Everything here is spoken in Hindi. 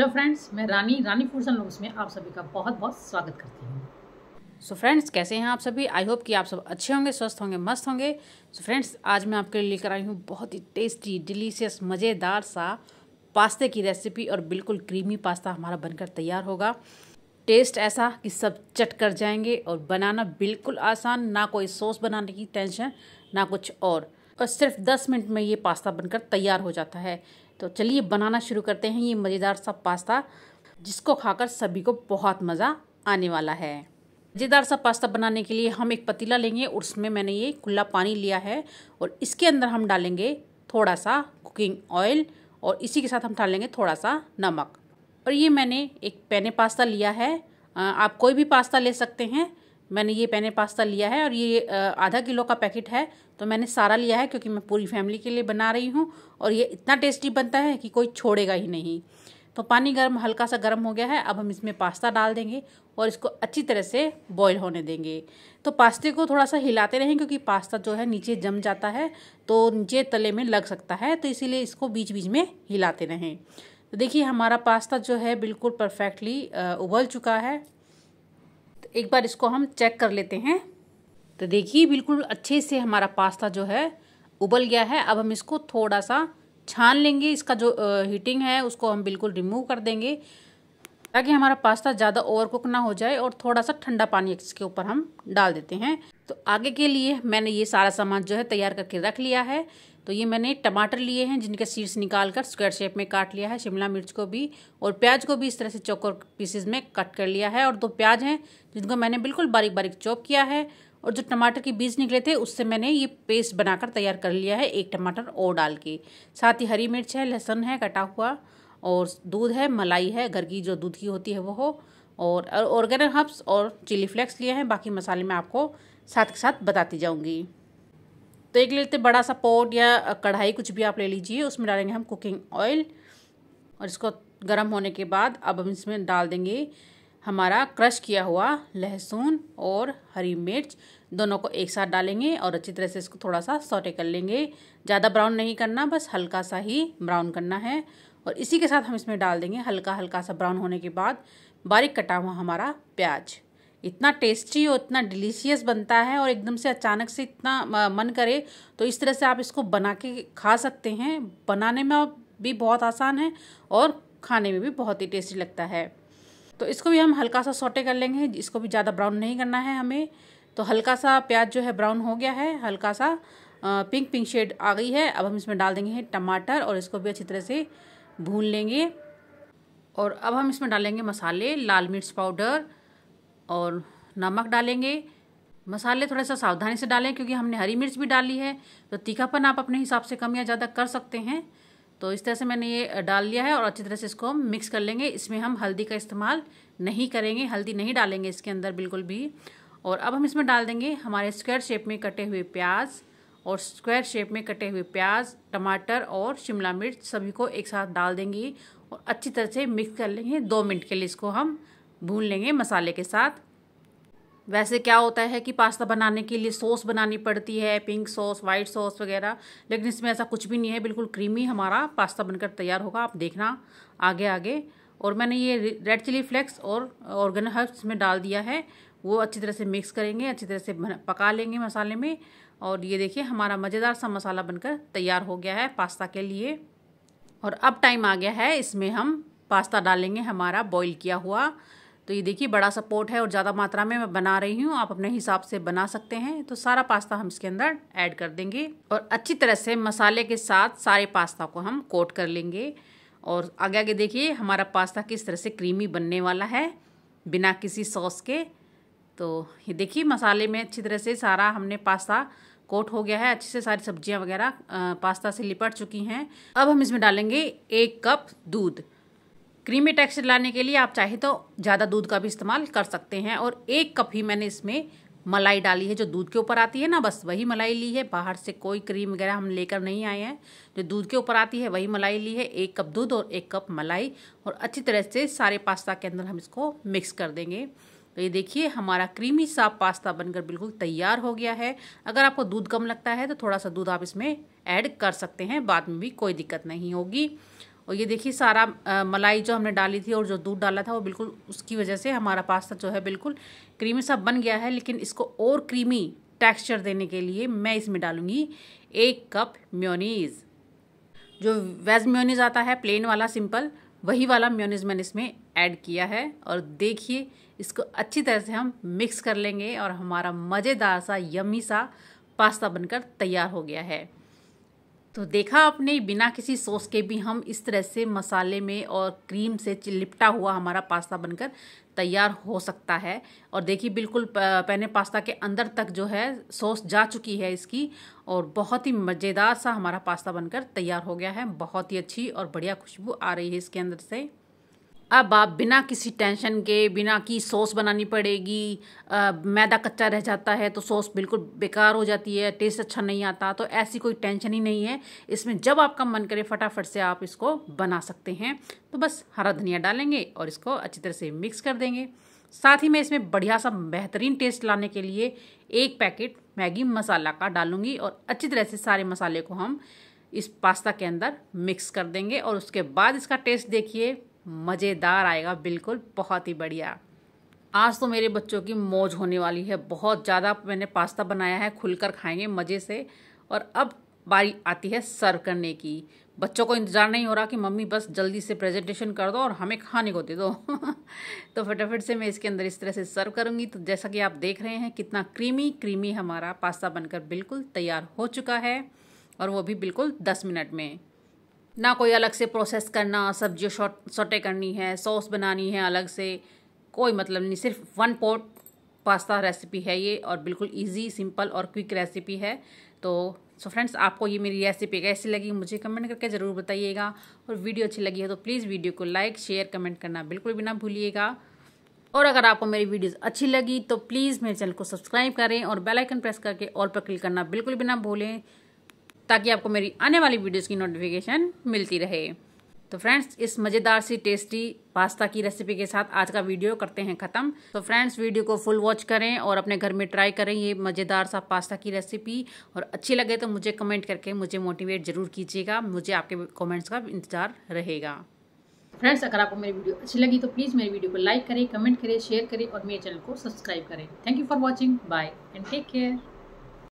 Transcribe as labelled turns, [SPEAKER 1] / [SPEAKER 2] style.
[SPEAKER 1] हेलो फ्रेंड्स मैं रानी रानी फूड्स एंड लोम्स में आप सभी का बहुत बहुत स्वागत करती हूँ सो फ्रेंड्स कैसे हैं आप सभी आई होप कि आप सब अच्छे होंगे स्वस्थ होंगे मस्त होंगे सो so फ्रेंड्स आज मैं आपके लिए लेकर आई हूँ बहुत ही टेस्टी डिलीशियस मज़ेदार सा पास्ते की रेसिपी और बिल्कुल क्रीमी पास्ता हमारा बनकर तैयार होगा टेस्ट ऐसा कि सब चट कर जाएंगे और बनाना बिल्कुल आसान ना कोई सॉस बनाने की टेंशन ना कुछ और और सिर्फ 10 मिनट में ये पास्ता बनकर तैयार हो जाता है तो चलिए बनाना शुरू करते हैं ये मज़ेदार सा पास्ता जिसको खाकर सभी को बहुत मज़ा आने वाला है मज़ेदार सा पास्ता बनाने के लिए हम एक पतीला लेंगे और उसमें मैंने ये खुला पानी लिया है और इसके अंदर हम डालेंगे थोड़ा सा कुकिंग ऑयल और इसी के साथ हम डालेंगे थोड़ा सा नमक और ये मैंने एक पैने पास्ता लिया है आप कोई भी पास्ता ले सकते हैं मैंने ये पेने पास्ता लिया है और ये आधा किलो का पैकेट है तो मैंने सारा लिया है क्योंकि मैं पूरी फैमिली के लिए बना रही हूँ और ये इतना टेस्टी बनता है कि कोई छोड़ेगा ही नहीं तो पानी गर्म हल्का सा गर्म हो गया है अब हम इसमें पास्ता डाल देंगे और इसको अच्छी तरह से बॉईल होने देंगे तो पास्ते को थोड़ा सा हिलाते रहें क्योंकि पास्ता जो है नीचे जम जाता है तो नीचे तले में लग सकता है तो इसीलिए इसको बीच बीच में हिलाते रहें तो देखिए हमारा पास्ता जो है बिल्कुल परफेक्टली उबल चुका है एक बार इसको हम चेक कर लेते हैं तो देखिए बिल्कुल अच्छे से हमारा पास्ता जो है उबल गया है अब हम इसको थोड़ा सा छान लेंगे इसका जो हीटिंग है उसको हम बिल्कुल रिमूव कर देंगे ताकि हमारा पास्ता ज़्यादा ओवर कुक ना हो जाए और थोड़ा सा ठंडा पानी इसके ऊपर हम डाल देते हैं तो आगे के लिए मैंने ये सारा सामान जो है तैयार करके रख लिया है तो ये मैंने टमाटर लिए हैं जिनके सीड्स निकाल कर स्क्वायर शेप में काट लिया है शिमला मिर्च को भी और प्याज को भी इस तरह से चौकोर पीसेज में कट कर लिया है और दो प्याज हैं जिनको मैंने बिल्कुल बारीक बारीक चॉप किया है और जो टमाटर के बीज निकले थे उससे मैंने ये पेस्ट बनाकर तैयार कर लिया है एक टमाटर और डाल के साथ ही हरी मिर्च है लहसुन है कटा हुआ और दूध है मलाई है घर की जो दूध की होती है वो हो और ऑर्गेनिक हर्ब्स और चिली फ्लेक्स लिए हैं बाकी मसाले मैं आपको साथ के साथ बताती जाऊँगी तो एक ले लेते बड़ा सा पॉट या कढ़ाई कुछ भी आप ले लीजिए उसमें डालेंगे हम कुकिंग ऑयल और इसको गर्म होने के बाद अब हम इसमें डाल देंगे हमारा क्रश किया हुआ लहसुन और हरी मिर्च दोनों को एक साथ डालेंगे और अच्छी तरह से इसको थोड़ा सा सोटे कर लेंगे ज़्यादा ब्राउन नहीं करना बस हल्का सा ही ब्राउन करना है और इसी के साथ हम इसमें डाल देंगे हल्का हल्का सा ब्राउन होने के बाद बारीक कटा हुआ हमारा प्याज इतना टेस्टी और इतना डिलीशियस बनता है और एकदम से अचानक से इतना मन करे तो इस तरह से आप इसको बना के खा सकते हैं बनाने में भी बहुत आसान है और खाने में भी बहुत ही टेस्टी लगता है तो इसको भी हम हल्का सा सोटे कर लेंगे इसको भी ज़्यादा ब्राउन नहीं करना है हमें तो हल्का सा प्याज जो है ब्राउन हो गया है हल्का सा पिंक पिंक शेड आ गई है अब हम इसमें डाल देंगे टमाटर और इसको भी अच्छी तरह से भून लेंगे और अब हम इसमें डालेंगे मसाले लाल मिर्च पाउडर और नमक डालेंगे मसाले थोड़ा सा सावधानी से डालें क्योंकि हमने हरी मिर्च भी डाली है तो तीखापन आप अपने हिसाब से कम या ज़्यादा कर सकते हैं तो इस तरह से मैंने ये डाल लिया है और अच्छी तरह से इसको हम मिक्स कर लेंगे इसमें हम हल्दी का इस्तेमाल नहीं करेंगे हल्दी नहीं डालेंगे इसके अंदर बिल्कुल भी और अब हम इसमें डाल देंगे हमारे स्क्वायर शेप में कटे हुए प्याज और स्क्वायर शेप में कटे हुए प्याज टमाटर और शिमला मिर्च सभी को एक साथ डाल देंगे और अच्छी तरह से मिक्स कर लेंगे दो मिनट के लिए इसको हम भून लेंगे मसाले के साथ वैसे क्या होता है कि पास्ता बनाने के लिए सॉस बनानी पड़ती है पिंक सॉस वाइट सॉस वगैरह लेकिन इसमें ऐसा कुछ भी नहीं है बिल्कुल क्रीमी हमारा पास्ता बनकर तैयार होगा आप देखना आगे आगे और मैंने ये रेड चिली फ्लेक्स और ऑर्गन हर्ब्स में डाल दिया है वो अच्छी तरह से मिक्स करेंगे अच्छी तरह से पका लेंगे मसाले में और ये देखिए हमारा मज़ेदार सा मसाला बनकर तैयार हो गया है पास्ता के लिए और अब टाइम आ गया है इसमें हम पास्ता डालेंगे हमारा बॉईल किया हुआ तो ये देखिए बड़ा सपोर्ट है और ज़्यादा मात्रा में मैं बना रही हूँ आप अपने हिसाब से बना सकते हैं तो सारा पास्ता हम इसके अंदर ऐड कर देंगे और अच्छी तरह से मसाले के साथ सारे पास्ता को हम कोट कर लेंगे और आगे आगे देखिए हमारा पास्ता किस तरह से क्रीमी बनने वाला है बिना किसी सॉस के तो ये देखिए मसाले में अच्छी तरह से सारा हमने पास्ता कोट हो गया है अच्छे से सारी सब्जियां वगैरह पास्ता से लिपट चुकी हैं अब हम इसमें डालेंगे एक कप दूध क्रीमी टेक्सचर लाने के लिए आप चाहे तो ज़्यादा दूध का भी इस्तेमाल कर सकते हैं और एक कप ही मैंने इसमें मलाई डाली है जो दूध के ऊपर आती है ना बस वही मलाई ली है बाहर से कोई क्रीम वगैरह हम लेकर नहीं आए हैं जो दूध के ऊपर आती है वही मलाई ली है एक कप दूध और एक कप मलाई और अच्छी तरह से सारे पास्ता के अंदर हम इसको मिक्स कर देंगे तो ये देखिए हमारा क्रीमी साफ पास्ता बनकर बिल्कुल तैयार हो गया है अगर आपको दूध कम लगता है तो थोड़ा सा दूध आप इसमें ऐड कर सकते हैं बाद में भी कोई दिक्कत नहीं होगी और ये देखिए सारा आ, मलाई जो हमने डाली थी और जो दूध डाला था वो बिल्कुल उसकी वजह से हमारा पास्ता जो है बिल्कुल क्रीमी सा बन गया है लेकिन इसको और क्रीमी टेक्सचर देने के लिए मैं इसमें डालूँगी एक कप म्योनीज़ जो वेज म्योनीज़ आता है प्लेन वाला सिंपल वही वाला म्योनीज़ मैंने इसमें ऐड किया है और देखिए इसको अच्छी तरह से हम मिक्स कर लेंगे और हमारा मज़ेदार सा यमी सा पास्ता बनकर तैयार हो गया है तो देखा आपने बिना किसी सॉस के भी हम इस तरह से मसाले में और क्रीम से लिपटा हुआ हमारा पास्ता बनकर तैयार हो सकता है और देखिए बिल्कुल पहने पास्ता के अंदर तक जो है सॉस जा चुकी है इसकी और बहुत ही मज़ेदार सा हमारा पास्ता बनकर तैयार हो गया है बहुत ही अच्छी और बढ़िया खुशबू आ रही है इसके अंदर से अब आप बिना किसी टेंशन के बिना की सॉस बनानी पड़ेगी आ, मैदा कच्चा रह जाता है तो सॉस बिल्कुल बेकार हो जाती है टेस्ट अच्छा नहीं आता तो ऐसी कोई टेंशन ही नहीं है इसमें जब आपका मन करे फटाफट से आप इसको बना सकते हैं तो बस हरा धनिया डालेंगे और इसको अच्छी तरह से मिक्स कर देंगे साथ ही मैं इसमें बढ़िया सा बेहतरीन टेस्ट लाने के लिए एक पैकेट मैगी मसाला का डालूंगी और अच्छी तरह से सारे मसाले को हम इस पास्ता के अंदर मिक्स कर देंगे और उसके बाद इसका टेस्ट देखिए मज़ेदार आएगा बिल्कुल बहुत ही बढ़िया आज तो मेरे बच्चों की मौज होने वाली है बहुत ज़्यादा मैंने पास्ता बनाया है खुलकर खाएंगे मज़े से और अब बारी आती है सर्व करने की बच्चों को इंतज़ार नहीं हो रहा कि मम्मी बस जल्दी से प्रेजेंटेशन कर दो और हमें खाने को दे दो तो फटाफट से मैं इसके अंदर इस तरह से सर्व करूँगी तो जैसा कि आप देख रहे हैं कितना क्रीमी क्रीमी हमारा पास्ता बनकर बिल्कुल तैयार हो चुका है और वो भी बिल्कुल दस मिनट में ना कोई अलग से प्रोसेस करना सब्जियाँ सोटे करनी है सॉस बनानी है अलग से कोई मतलब नहीं सिर्फ वन पोर्ट पास्ता रेसिपी है ये और बिल्कुल इजी सिंपल और क्विक रेसिपी है तो सो so फ्रेंड्स आपको ये मेरी रेसिपी कैसी लगी मुझे कमेंट करके ज़रूर बताइएगा और वीडियो अच्छी लगी है तो प्लीज़ वीडियो को लाइक शेयर कमेंट करना बिल्कुल भी ना भूलिएगा और अगर आपको मेरी वीडियोस अच्छी लगी तो प्लीज़ मेरे चैनल को सब्सक्राइब करें और बेल आइकन प्रेस करके ऑल पर क्लिक करना बिल्कुल भी ना भूलें ताकि आपको मेरी आने वाली वीडियोस की नोटिफिकेशन मिलती रहे तो फ्रेंड्स इस मज़ेदार सी टेस्टी पास्ता की रेसिपी के साथ आज का वीडियो करते हैं ख़त्म तो फ्रेंड्स वीडियो को फुल वॉच करें और अपने घर में ट्राई करें ये मज़ेदार सा पास्ता की रेसिपी और अच्छी लगे तो मुझे कमेंट करके मुझे मोटिवेट ज़रूर कीजिएगा मुझे आपके कमेंट्स का इंतज़ार रहेगा फ्रेंड्स अगर आपको मेरी वीडियो अच्छी लगी तो प्लीज़ मेरी वीडियो को लाइक करें कमेंट करें शेयर करें और मेरे चैनल को सब्सक्राइब करें thank you for watching bye and take care